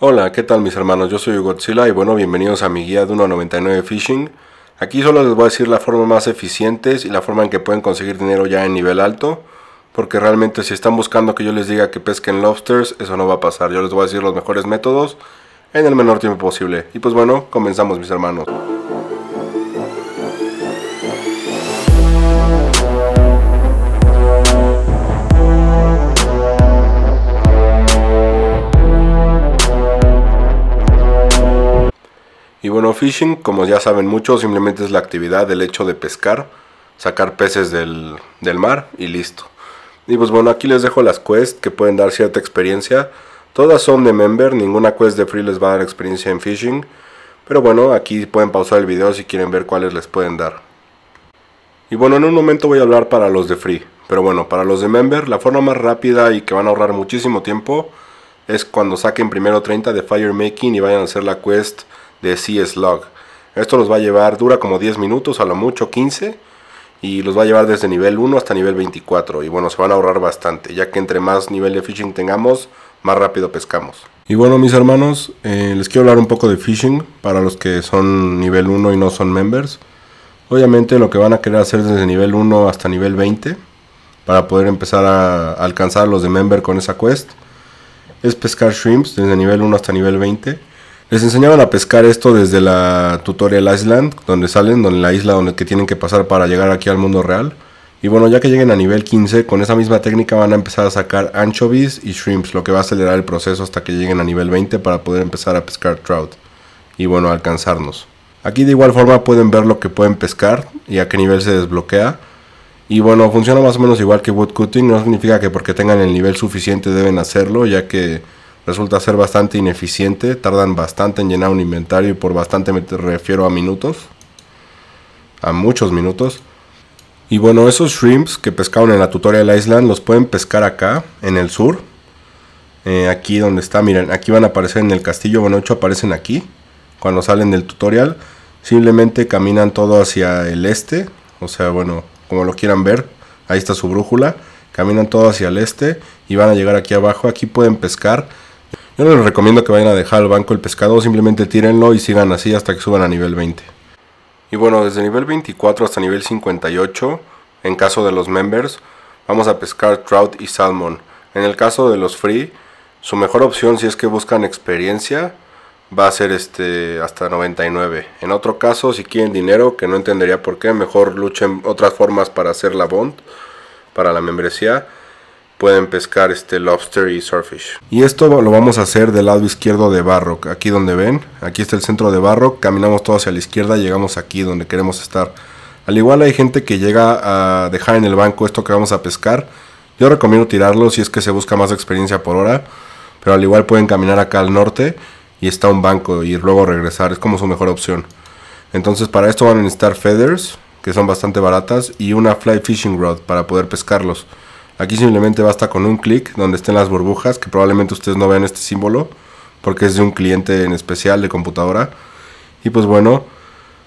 Hola, ¿qué tal mis hermanos? Yo soy Godzilla y bueno, bienvenidos a mi guía de 1.99 Fishing Aquí solo les voy a decir la forma más eficiente y la forma en que pueden conseguir dinero ya en nivel alto, porque realmente si están buscando que yo les diga que pesquen lobsters, eso no va a pasar. Yo les voy a decir los mejores métodos en el menor tiempo posible. Y pues bueno, comenzamos mis hermanos. fishing, como ya saben muchos, simplemente es la actividad, del hecho de pescar, sacar peces del, del mar y listo. Y pues bueno, aquí les dejo las quests que pueden dar cierta experiencia. Todas son de member, ninguna quest de free les va a dar experiencia en fishing. Pero bueno, aquí pueden pausar el video si quieren ver cuáles les pueden dar. Y bueno, en un momento voy a hablar para los de free. Pero bueno, para los de member, la forma más rápida y que van a ahorrar muchísimo tiempo es cuando saquen primero 30 de fire making y vayan a hacer la quest de CS Log. Esto los va a llevar, dura como 10 minutos, a lo mucho 15, y los va a llevar desde nivel 1 hasta nivel 24. Y bueno, se van a ahorrar bastante, ya que entre más nivel de fishing tengamos, más rápido pescamos. Y bueno, mis hermanos, eh, les quiero hablar un poco de fishing para los que son nivel 1 y no son members. Obviamente lo que van a querer hacer desde nivel 1 hasta nivel 20 para poder empezar a alcanzar los de member con esa quest es pescar shrimps desde nivel 1 hasta nivel 20 les enseñaban a pescar esto desde la Tutorial Island, donde salen, donde la isla donde que tienen que pasar para llegar aquí al mundo real. Y bueno, ya que lleguen a nivel 15, con esa misma técnica van a empezar a sacar anchovies y shrimps, lo que va a acelerar el proceso hasta que lleguen a nivel 20 para poder empezar a pescar trout. Y bueno, alcanzarnos. Aquí de igual forma pueden ver lo que pueden pescar y a qué nivel se desbloquea. Y bueno, funciona más o menos igual que woodcutting, no significa que porque tengan el nivel suficiente deben hacerlo, ya que resulta ser bastante ineficiente, tardan bastante en llenar un inventario y por bastante me refiero a minutos, a muchos minutos. Y bueno, esos shrimps que pescaron en la Tutorial Island los pueden pescar acá, en el sur. Eh, aquí donde está, miren, aquí van a aparecer en el castillo, bueno, hecho aparecen aquí, cuando salen del tutorial. Simplemente caminan todo hacia el este, o sea, bueno, como lo quieran ver, ahí está su brújula. Caminan todo hacia el este y van a llegar aquí abajo, aquí pueden pescar yo les recomiendo que vayan a dejar al banco el pescado, simplemente tírenlo y sigan así hasta que suban a nivel 20. Y bueno, desde nivel 24 hasta nivel 58, en caso de los members, vamos a pescar trout y salmon. En el caso de los free, su mejor opción si es que buscan experiencia va a ser este hasta 99. En otro caso, si quieren dinero, que no entendería por qué, mejor luchen otras formas para hacer la bond, para la membresía pueden pescar este lobster y surfish. Y esto lo vamos a hacer del lado izquierdo de barro, aquí donde ven, aquí está el centro de barro, caminamos todo hacia la izquierda, llegamos aquí donde queremos estar. Al igual hay gente que llega a dejar en el banco esto que vamos a pescar, yo recomiendo tirarlo si es que se busca más experiencia por hora, pero al igual pueden caminar acá al norte y está un banco y luego regresar, es como su mejor opción. Entonces para esto van a necesitar feathers, que son bastante baratas, y una fly fishing rod para poder pescarlos. Aquí simplemente basta con un clic donde estén las burbujas, que probablemente ustedes no vean este símbolo, porque es de un cliente en especial de computadora. Y pues bueno,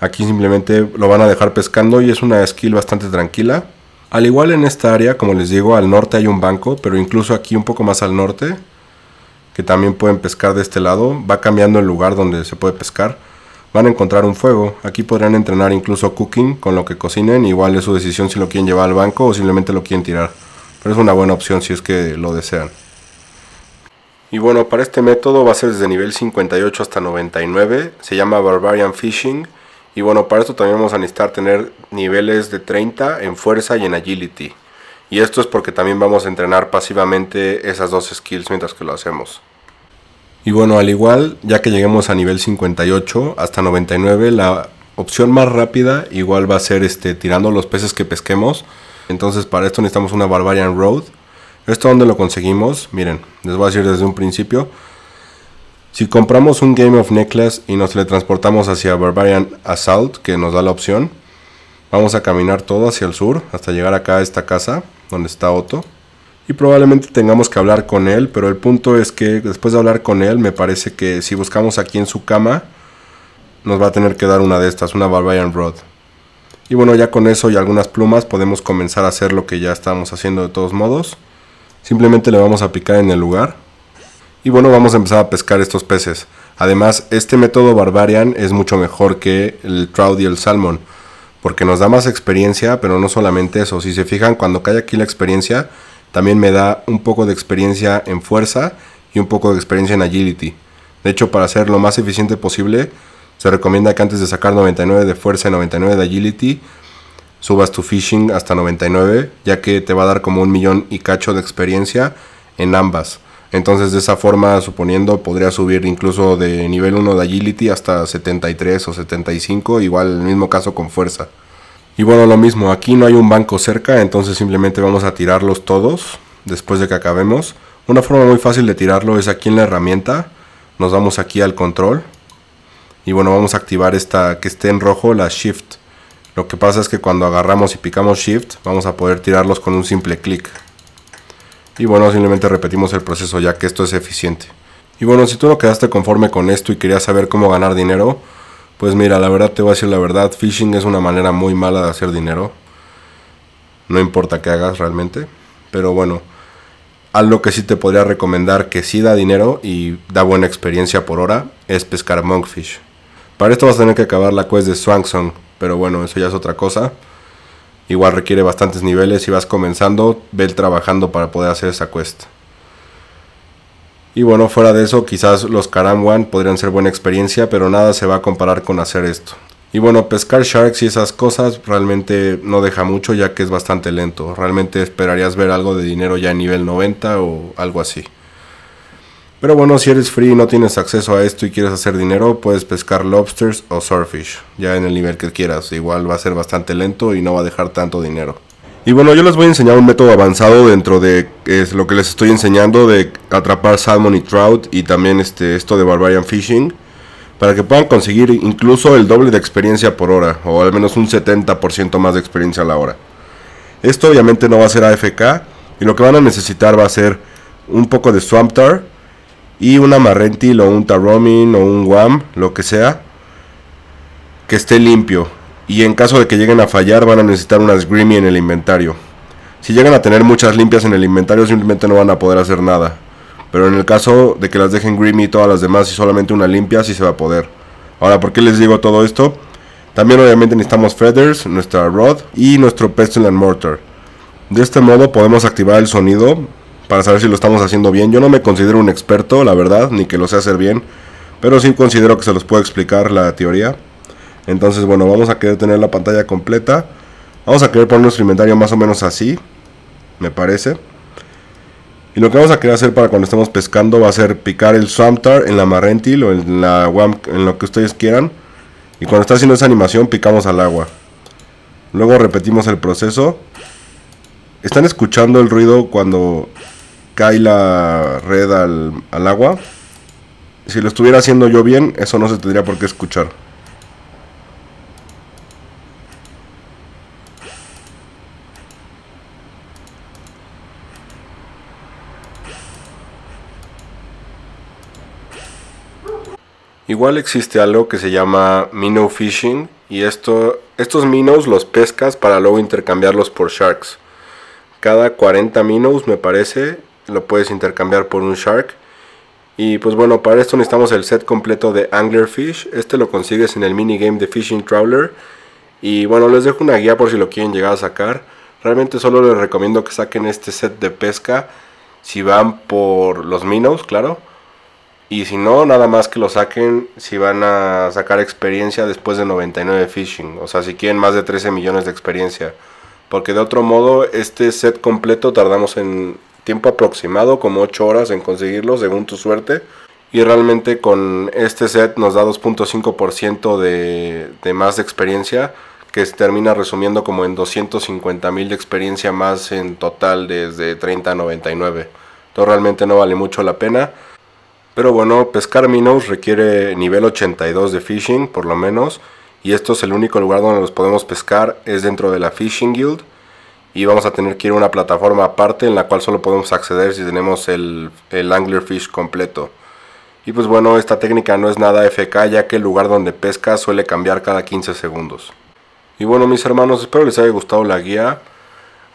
aquí simplemente lo van a dejar pescando y es una skill bastante tranquila. Al igual en esta área, como les digo, al norte hay un banco, pero incluso aquí un poco más al norte, que también pueden pescar de este lado, va cambiando el lugar donde se puede pescar. Van a encontrar un fuego, aquí podrán entrenar incluso cooking con lo que cocinen, igual es su decisión si lo quieren llevar al banco o simplemente lo quieren tirar pero es una buena opción si es que lo desean. Y bueno, para este método va a ser desde nivel 58 hasta 99, se llama Barbarian Fishing. Y bueno, para esto también vamos a necesitar tener niveles de 30 en fuerza y en agility. Y esto es porque también vamos a entrenar pasivamente esas dos skills mientras que lo hacemos. Y bueno, al igual, ya que lleguemos a nivel 58 hasta 99, la opción más rápida igual va a ser este, tirando los peces que pesquemos. Entonces para esto necesitamos una Barbarian Road. ¿Esto dónde lo conseguimos? Miren, les voy a decir desde un principio. Si compramos un Game of Necklace y nos le transportamos hacia Barbarian Assault, que nos da la opción, vamos a caminar todo hacia el sur, hasta llegar acá a esta casa, donde está Otto. Y probablemente tengamos que hablar con él, pero el punto es que después de hablar con él, me parece que si buscamos aquí en su cama, nos va a tener que dar una de estas, una Barbarian Rod. Y bueno, ya con eso y algunas plumas podemos comenzar a hacer lo que ya estamos haciendo de todos modos. Simplemente le vamos a picar en el lugar. Y bueno, vamos a empezar a pescar estos peces. Además, este método Barbarian es mucho mejor que el Trout y el Salmon. Porque nos da más experiencia, pero no solamente eso. Si se fijan, cuando cae aquí la experiencia, también me da un poco de experiencia en fuerza y un poco de experiencia en agility. De hecho, para ser lo más eficiente posible, se recomienda que antes de sacar 99 de fuerza y 99 de agility, subas tu fishing hasta 99, ya que te va a dar como un millón y cacho de experiencia en ambas. Entonces de esa forma, suponiendo, podría subir incluso de nivel 1 de agility hasta 73 o 75, igual el mismo caso con fuerza. Y bueno, lo mismo, aquí no hay un banco cerca, entonces simplemente vamos a tirarlos todos después de que acabemos. Una forma muy fácil de tirarlo es aquí en la herramienta, nos vamos aquí al control y bueno vamos a activar esta que esté en rojo la shift lo que pasa es que cuando agarramos y picamos shift vamos a poder tirarlos con un simple clic y bueno simplemente repetimos el proceso ya que esto es eficiente y bueno si tú no quedaste conforme con esto y querías saber cómo ganar dinero pues mira la verdad te voy a decir la verdad fishing es una manera muy mala de hacer dinero no importa qué hagas realmente pero bueno algo que sí te podría recomendar que sí da dinero y da buena experiencia por hora es pescar monkfish. Para esto vas a tener que acabar la quest de Swanson, pero bueno, eso ya es otra cosa. Igual requiere bastantes niveles. y vas comenzando, ve trabajando para poder hacer esa quest. Y bueno, fuera de eso, quizás los Karamwan podrían ser buena experiencia, pero nada se va a comparar con hacer esto. Y bueno, pescar sharks y esas cosas realmente no deja mucho ya que es bastante lento. Realmente esperarías ver algo de dinero ya a nivel 90 o algo así. Pero bueno, si eres free y no tienes acceso a esto y quieres hacer dinero, puedes pescar lobsters o surfish, ya en el nivel que quieras. Igual va a ser bastante lento y no va a dejar tanto dinero. Y bueno, yo les voy a enseñar un método avanzado dentro de es lo que les estoy enseñando de atrapar salmon y trout y también este, esto de barbarian fishing para que puedan conseguir incluso el doble de experiencia por hora o al menos un 70% más de experiencia a la hora. Esto obviamente no va a ser AFK y lo que van a necesitar va a ser un poco de swamp tar, y una Marrentil o un Taromin o un Guam, lo que sea, que esté limpio. Y en caso de que lleguen a fallar, van a necesitar unas Greamy en el inventario. Si llegan a tener muchas limpias en el inventario, simplemente no van a poder hacer nada. Pero en el caso de que las dejen Grimmy y todas las demás y solamente una limpia, sí se va a poder. Ahora, ¿por qué les digo todo esto? También obviamente necesitamos Feathers, nuestra Rod y nuestro Pestle and Mortar. De este modo podemos activar el sonido para saber si lo estamos haciendo bien. Yo no me considero un experto, la verdad, ni que lo sé hacer bien, pero sí considero que se los puedo explicar la teoría. Entonces, bueno, vamos a querer tener la pantalla completa. Vamos a querer poner nuestro inventario más o menos así, me parece. Y lo que vamos a querer hacer para cuando estemos pescando va a ser picar el swamtar en la Marrentil o en la guam, en lo que ustedes quieran. Y cuando está haciendo esa animación picamos al agua. Luego repetimos el proceso. ¿Están escuchando el ruido cuando cae la red al, al agua. Si lo estuviera haciendo yo bien, eso no se tendría por qué escuchar. Igual existe algo que se llama minnow fishing y esto, estos minnows los pescas para luego intercambiarlos por sharks. Cada 40 minnows me parece lo puedes intercambiar por un shark. Y pues bueno, para esto necesitamos el set completo de angler fish Este lo consigues en el minigame de Fishing Traveler. Y bueno, les dejo una guía por si lo quieren llegar a sacar. Realmente solo les recomiendo que saquen este set de pesca si van por los minos. claro. Y si no, nada más que lo saquen si van a sacar experiencia después de 99 fishing. O sea, si quieren más de 13 millones de experiencia. Porque de otro modo, este set completo tardamos en tiempo aproximado, como 8 horas en conseguirlo según tu suerte. Y realmente con este set nos da 2.5% de, de más de experiencia, que se termina resumiendo como en 250.000 de experiencia más en total desde 30 a 99. Entonces realmente no vale mucho la pena. Pero bueno, pescar minnows requiere nivel 82 de fishing por lo menos. Y esto es el único lugar donde los podemos pescar, es dentro de la Fishing Guild y vamos a tener que ir a una plataforma aparte en la cual solo podemos acceder si tenemos el, el anglerfish completo. Y pues bueno, esta técnica no es nada FK ya que el lugar donde pesca suele cambiar cada 15 segundos. Y bueno mis hermanos, espero les haya gustado la guía.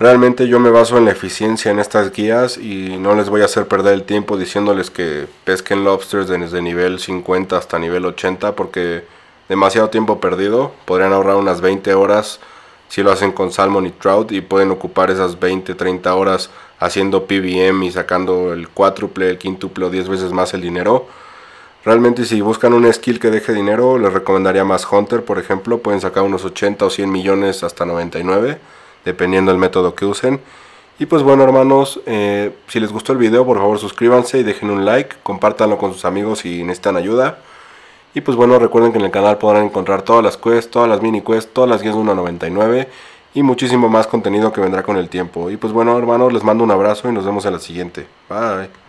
Realmente yo me baso en la eficiencia en estas guías y no les voy a hacer perder el tiempo diciéndoles que pesquen lobsters desde nivel 50 hasta nivel 80 porque demasiado tiempo perdido, podrían ahorrar unas 20 horas si lo hacen con Salmon y Trout y pueden ocupar esas 20, 30 horas haciendo PBM y sacando el cuádruple, el quíntuple o 10 veces más el dinero. Realmente si buscan un skill que deje dinero, les recomendaría más Hunter, por ejemplo, pueden sacar unos 80 o 100 millones hasta 99, dependiendo del método que usen. Y pues bueno hermanos, eh, si les gustó el video por favor suscríbanse y dejen un like, compártanlo con sus amigos si necesitan ayuda. Y pues bueno, recuerden que en el canal podrán encontrar todas las quests, todas las mini quests, todas las guías de 1.99 y muchísimo más contenido que vendrá con el tiempo. Y pues bueno, hermanos, les mando un abrazo y nos vemos en la siguiente. Bye.